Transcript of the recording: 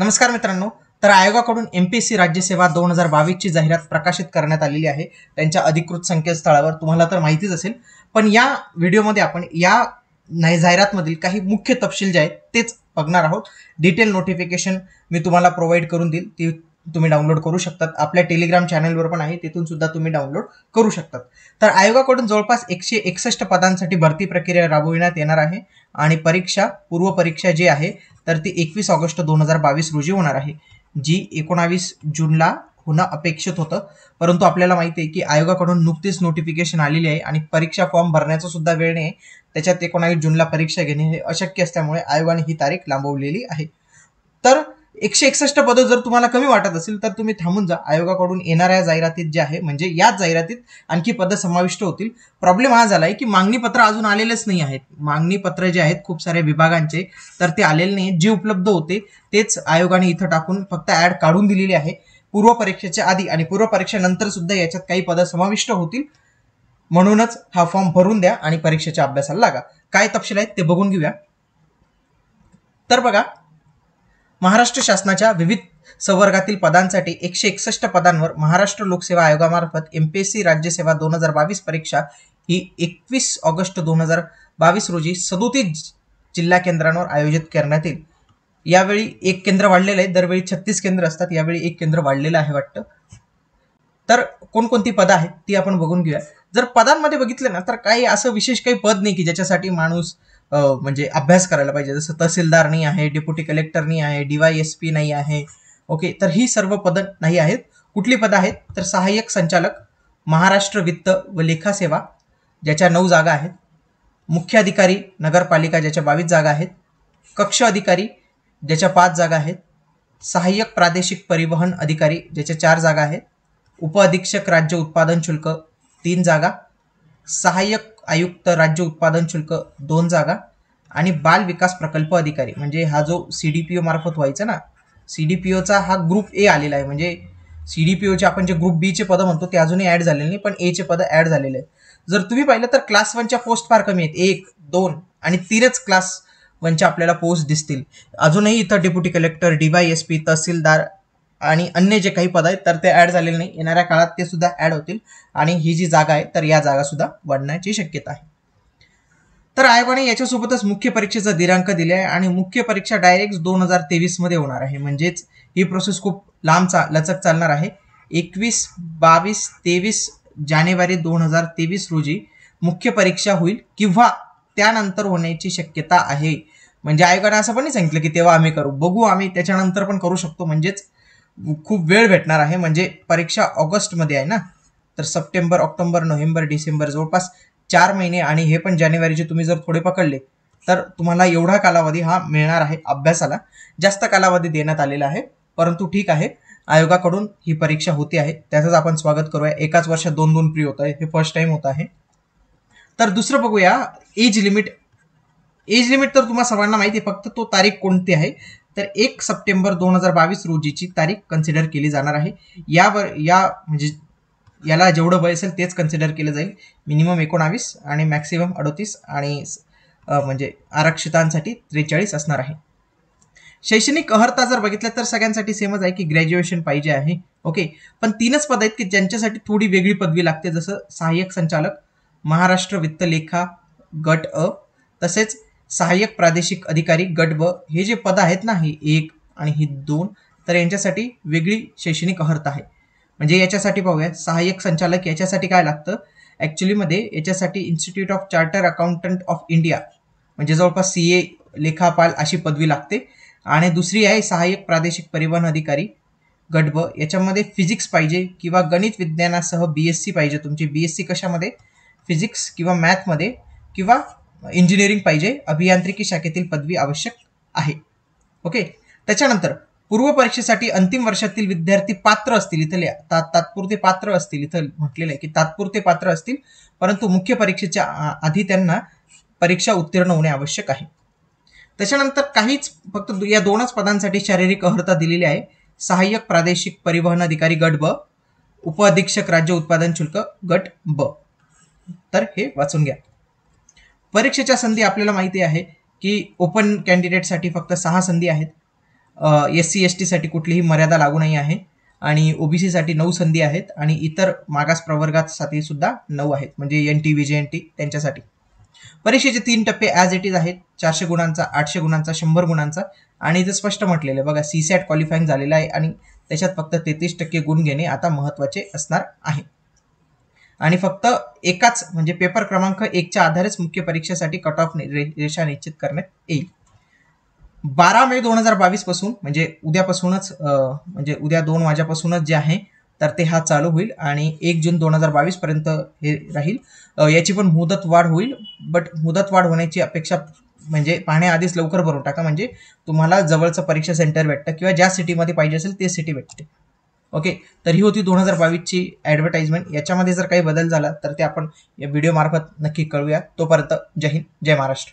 नमस्कार मित्रांनो तर आयोगाकडून एम पी सी राज्यसेवा दोन हजार बावीसची जाहिरात प्रकाशित करण्यात आलेली आहे त्यांच्या अधिकृत संकेतस्थळावर तुम्हाला तर माहितीच असेल पण या व्हिडिओमध्ये आपण या नाही जाहिरातमधील काही मुख्य तपशील जे आहेत तेच बघणार आहोत डिटेल नोटिफिकेशन मी तुम्हाला प्रोव्हाइड करून देईल ती तुम्ही डाउनलोड करू शकतात आपल्या टेलिग्राम चॅनलवर पण आहे तिथून सुद्धा तुम्ही डाउनलोड करू शकतात तर आयोगाकडून जवळपास एकशे एकसष्ट पदांसाठी भरती प्रक्रिया राबविण्यात येणार आहे आणि परीक्षा परीक्षा जी आहे तर ती एकवीस ऑगस्ट दोन हजार बावीस रोजी होणार आहे जी एकोणावीस जूनला होणं अपेक्षित होतं परंतु आपल्याला माहिती आहे की आयोगाकडून नुकतीच नोटिफिकेशन आलेली आहे आणि परीक्षा फॉर्म भरण्याचा सुद्धा वेळ नाही त्याच्यात एकोणावीस जूनला परीक्षा घेणे हे अशक्य असल्यामुळे आयोगाने ही तारीख लांबवलेली आहे तर एकशे एकसष्ट पदं जर तुम्हाला कमी वाटत असेल तर तुम्ही थांबून जा आयोगाकडून येणाऱ्या जाहिरातीत जे आहे म्हणजे याच जाहिरातीत आणखी पदं समाविष्ट होतील प्रॉब्लेम हा झाला आहे की मागणीपत्र अजून आलेलेच नाही आहेत मागणीपत्र जे आहेत खूप साऱ्या विभागांचे तर ते आलेले नाही जे उपलब्ध होते तेच आयोगाने इथं टाकून फक्त ऍड काढून दिलेली आहे पूर्व परीक्षेच्या आधी आणि पूर्व परीक्षेनंतर सुद्धा याच्यात काही पदं समाविष्ट होतील म्हणूनच हा फॉर्म भरून द्या आणि परीक्षेच्या अभ्यासाला लागा काय तपशील आहेत ते बघून घेऊया तर बघा महाराष्ट्र शासनाच्या विविध संवर्गातील पदांसाठी एकशे एकसष्ट पदांवर महाराष्ट्र लोकसेवा आयोगामार्फत एम पी एस सी राज्यसेवा दोन हजार बावीस परीक्षा ही एकवीस ऑगस्ट दोन हजार बावीस रोजी सदोतीस जिल्हा केंद्रांवर आयोजित करण्यात येईल यावेळी एक केंद्र वाढलेलं आहे दरवेळी छत्तीस केंद्र असतात यावेळी एक केंद्र वाढलेलं आहे वाटतं तर कोणकोणती पदं आहेत ती आपण बघून घेऊया जर पदांमध्ये बघितलं ना तर काही असं विशेष काही पद नाही की ज्याच्यासाठी माणूस म्हणजे अभ्यास करायला पाहिजे जसं तहसीलदार नाही आहे डेप्युटी कलेक्टर नाही आहे डीवाय एस पी नाही आहे ओके तर ही सर्व पदं नाही आहेत कुठली पदं आहेत तर सहाय्यक संचालक महाराष्ट्र वित्त व लेखा सेवा ज्याच्या नऊ जागा आहेत मुख्य अधिकारी नगरपालिका ज्याच्या बावीस जागा आहेत कक्ष अधिकारी ज्याच्या पाच जागा आहेत सहाय्यक प्रादेशिक परिवहन अधिकारी ज्याच्या चार जागा आहेत उपअधीक्षक राज्य उत्पादन शुल्क तीन जागा सहाय्यक आयुक्त राज्य उत्पादन शुल्क दोन जागा आणि बाल विकास प्रकल्प अधिकारी म्हणजे हा जो सी डी पी ओ मार्फत व्हायचा ना सी डी पी ओचा हा ग्रुप ए आलेला आहे म्हणजे सी डी पी ओचे आपण जे ग्रुप बीचे पदं म्हणतो ते अजूनही ॲड झालेले नाही पण एचे पदं ॲड झालेले आहेत जर तुम्ही पाहिलं तर क्लास वनच्या पोस्ट फार कमी आहेत एक दोन आणि तीनच क्लास वनच्या आपल्याला पोस्ट दिसतील अजूनही इथं deputy collector D Y S P tehsildar आणि अन्य जे काही पद आहेत तर ते ऍड झालेले नाही येणाऱ्या काळात ते सुद्धा ऍड होतील आणि ही जी जागा आहे तर या जागा सुद्धा वाढण्याची शक्यता आहे तर आयोगाने याच्यासोबतच मुख्य परीक्षेचा दिनांक दिले आहे आणि मुख्य परीक्षा डायरेक्ट दोन हजार मध्ये होणार आहे म्हणजेच ही प्रोसेस खूप लांबचा लचक चालणार आहे एकवीस बावीस तेवीस जानेवारी दोन हजार तेवीस रोजी मुख्य परीक्षा होईल किंवा त्यानंतर होण्याची शक्यता आहे म्हणजे आयोगाने असं पण सांगितलं की तेव्हा आम्ही करू बघू आम्ही त्याच्यानंतर पण करू शकतो म्हणजेच खूप वेळ भेटणार आहे म्हणजे परीक्षा ऑगस्टमध्ये आहे ना तर सप्टेंबर ऑक्टोबर नोव्हेंबर डिसेंबर जवळपास चार महिने आणि हे पण जानेवारीचे तुम्ही जर थोडे पकडले तर तुम्हाला एवढा कालावधी हा मिळणार आहे अभ्यासाला जास्त कालावधी देण्यात आलेला आहे परंतु ठीक आहे आयोगाकडून ही परीक्षा होती आहे त्याचंच आपण स्वागत करूया एकाच वर्षात दोन दोन प्री होत आहे हे फर्स्ट टाइम होत आहे तर दुसरं बघूया एज लिमिट एज लिमिट तर तुम्हाला सर्वांना माहिती आहे फक्त तो तारीख कोणती आहे तर एक सप्टेंबर दोन हजार बावीस रोजीची तारीख कन्सिडर केली जाणार आहे यावर या म्हणजे याला जेवढं वय असेल तेच कन्सिडर केलं जाईल मिनिमम एकोणावीस आणि मॅक्सिमम अडोतीस आणि म्हणजे आरक्षितांसाठी त्रेचाळीस असणार आहे शैक्षणिक अहर्ता जर बघितलं तर सगळ्यांसाठी सेमच आहे की ग्रॅज्युएशन पाहिजे आहे ओके पण तीनच पद आहेत की ज्यांच्यासाठी थोडी वेगळी पदवी लागते जसं सहाय्यक संचालक महाराष्ट्र वित्त लेखा गट अ तसेच सहाय्यक प्रादेशिक अधिकारी गट ब हे जे पद आहेत ना हे एक आणि ही दोन तर यांच्यासाठी वेगळी शैक्षणिक अहर्त आहे म्हणजे याच्यासाठी पाहूया सहाय्यक संचालक याच्यासाठी काय लागतं ॲक्च्युलीमध्ये याच्यासाठी institute of charter accountant of India म्हणजे जवळपास सी ए लेखापाल अशी पदवी लागते आणि दुसरी आहे सहाय्यक प्रादेशिक परिवहन अधिकारी गट ब याच्यामध्ये फिजिक्स पाहिजे किंवा गणित विज्ञानासह बी एस सी पाहिजे तुमची बी एस सी कशामध्ये फिजिक्स किंवा मॅथमध्ये किंवा इंजिनिअरिंग पाहिजे अभियांत्रिकी शाखेतील पदवी आवश्यक आहे ओके त्याच्यानंतर पूर्व परीक्षेसाठी अंतिम वर्षातील विद्यार्थी पात्र असतील इथले ता तात्पुरते पात्र असतील इथं म्हटलेलं आहे की तात्पुरते पात्र असतील परंतु मुख्य परीक्षेच्या आधी त्यांना परीक्षा उत्तीर्ण होणे आवश्यक आहे त्याच्यानंतर काहीच फक्त या दोनच पदांसाठी शारीरिक अर्हता दिलेली आहे सहाय्यक प्रादेशिक परिवहन अधिकारी गट ब उपअधीक्षक राज्य उत्पादन शुल्क गट ब तर हे वाचून घ्या परीक्षेच्या संधी आपल्याला माहिती आहे की ओपन कॅन्डिडेटसाठी फक्त सहा संधी आहेत एस सी एस टीसाठी कुठलीही मर्यादा लागू नाही आहे आणि ओबीसीसाठी नऊ संधी आहेत आणि इतर मागास प्रवर्गासाठी सुद्धा नऊ आहेत म्हणजे N T V N T त्यांच्यासाठी परीक्षेचे तीन टप्पे ॲज इट इज आहेत चारशे गुणांचा आठशे गुणांचा शंभर गुणांचा आणि इथं स्पष्ट म्हटलेलं आहे बघा सी सॅट क्वालिफाईंग झालेलं आहे आणि त्याच्यात फक्त तेहतीस टक्के गुण घेणे आता महत्त्वाचे असणार आहे आणि फक्त एकाच म्हणजे पेपर क्रमांक एकच्या आधारेच मुख्य परीक्षेसाठी कट ऑफ रेषा निश्चित करण्यात येईल बारा मे दोन हजार बावीस पासून म्हणजे उद्यापासूनच म्हणजे उद्या दोन वाजेपासूनच जे आहे तर ते हा चालू होईल आणि एक जून दोन हजार बावीस पर्यंत हे राहील याची पण मुदत वाढ होईल बट मुदत वाढ होण्याची अपेक्षा म्हणजे पाहण्याआधीच लवकर भरून टाका म्हणजे तुम्हाला जवळचं परीक्षा सेंटर भेटतं किंवा ज्या सिटीमध्ये पाहिजे असेल ते सिटी भेटते ओके तर ही होती दोन हजार बावीसची ॲडव्हर्टाइजमेंट याच्यामध्ये जर काही बदल झाला तर ते आपण या व्हिडिओमार्फत नक्की कळूया तोपर्यंत जय हिंद जय महाराष्ट्र